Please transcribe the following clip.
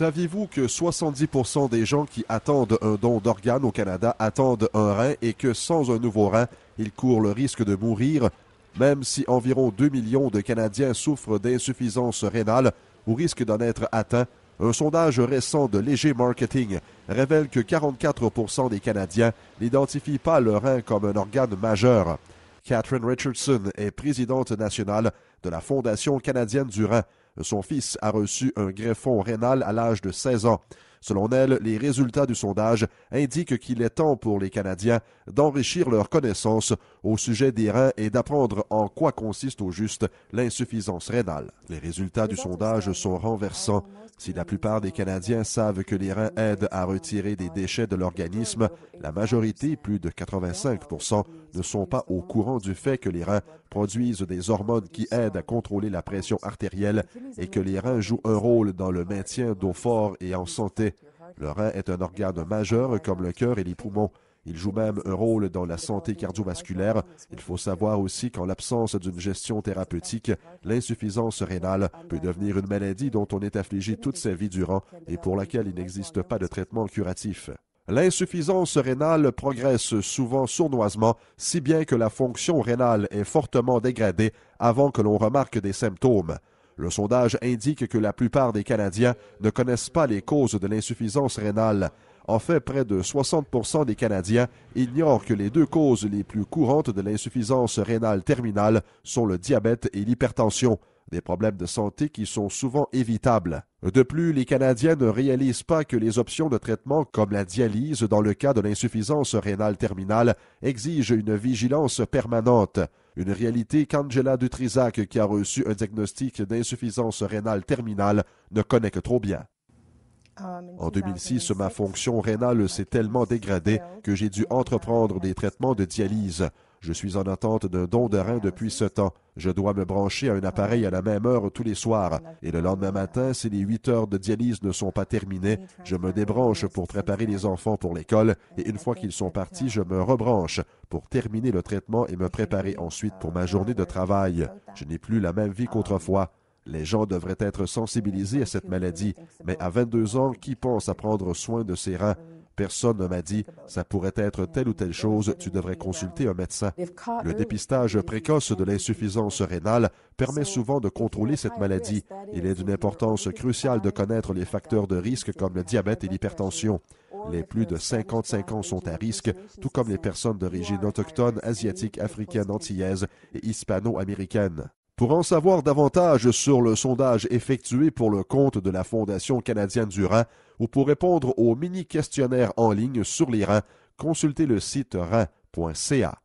Saviez-vous que 70% des gens qui attendent un don d'organes au Canada attendent un rein et que sans un nouveau rein, ils courent le risque de mourir, même si environ 2 millions de Canadiens souffrent d'insuffisance rénale ou risquent d'en être atteints un sondage récent de Léger Marketing révèle que 44 des Canadiens n'identifient pas le rein comme un organe majeur. Catherine Richardson est présidente nationale de la Fondation canadienne du rein. Son fils a reçu un greffon rénal à l'âge de 16 ans. Selon elle, les résultats du sondage indiquent qu'il est temps pour les Canadiens d'enrichir leurs connaissances au sujet des reins et d'apprendre en quoi consiste au juste l'insuffisance rénale. Les résultats du sondage sont renversants. Si la plupart des Canadiens savent que les reins aident à retirer des déchets de l'organisme, la majorité, plus de 85 ne sont pas au courant du fait que les reins produisent des hormones qui aident à contrôler la pression artérielle et que les reins jouent un rôle dans le maintien d'eau fort et en santé le rein est un organe majeur comme le cœur et les poumons. Il joue même un rôle dans la santé cardiovasculaire. Il faut savoir aussi qu'en l'absence d'une gestion thérapeutique, l'insuffisance rénale peut devenir une maladie dont on est affligé toute sa vie durant et pour laquelle il n'existe pas de traitement curatif. L'insuffisance rénale progresse souvent sournoisement, si bien que la fonction rénale est fortement dégradée avant que l'on remarque des symptômes. Le sondage indique que la plupart des Canadiens ne connaissent pas les causes de l'insuffisance rénale en fait, près de 60 des Canadiens ignorent que les deux causes les plus courantes de l'insuffisance rénale terminale sont le diabète et l'hypertension des problèmes de santé qui sont souvent évitables. De plus, les Canadiens ne réalisent pas que les options de traitement comme la dialyse dans le cas de l'insuffisance rénale terminale exigent une vigilance permanente. Une réalité qu'Angela Dutrisac, qui a reçu un diagnostic d'insuffisance rénale terminale, ne connaît que trop bien. En 2006, ma fonction rénale s'est tellement dégradée que j'ai dû entreprendre des traitements de dialyse. Je suis en attente d'un don de rein depuis ce temps. Je dois me brancher à un appareil à la même heure tous les soirs. Et le lendemain matin, si les 8 heures de dialyse ne sont pas terminées, je me débranche pour préparer les enfants pour l'école. Et une fois qu'ils sont partis, je me rebranche pour terminer le traitement et me préparer ensuite pour ma journée de travail. Je n'ai plus la même vie qu'autrefois. Les gens devraient être sensibilisés à cette maladie, mais à 22 ans, qui pense à prendre soin de ses reins? Personne ne m'a dit, ça pourrait être telle ou telle chose, tu devrais consulter un médecin. Le dépistage précoce de l'insuffisance rénale permet souvent de contrôler cette maladie. Il est d'une importance cruciale de connaître les facteurs de risque comme le diabète et l'hypertension. Les plus de 55 ans sont à risque, tout comme les personnes d'origine autochtone, asiatique, africaine, antillaise et hispano-américaine. Pour en savoir davantage sur le sondage effectué pour le compte de la Fondation canadienne du Rhin ou pour répondre au mini-questionnaire en ligne sur les Rhin, consultez le site rhin.ca.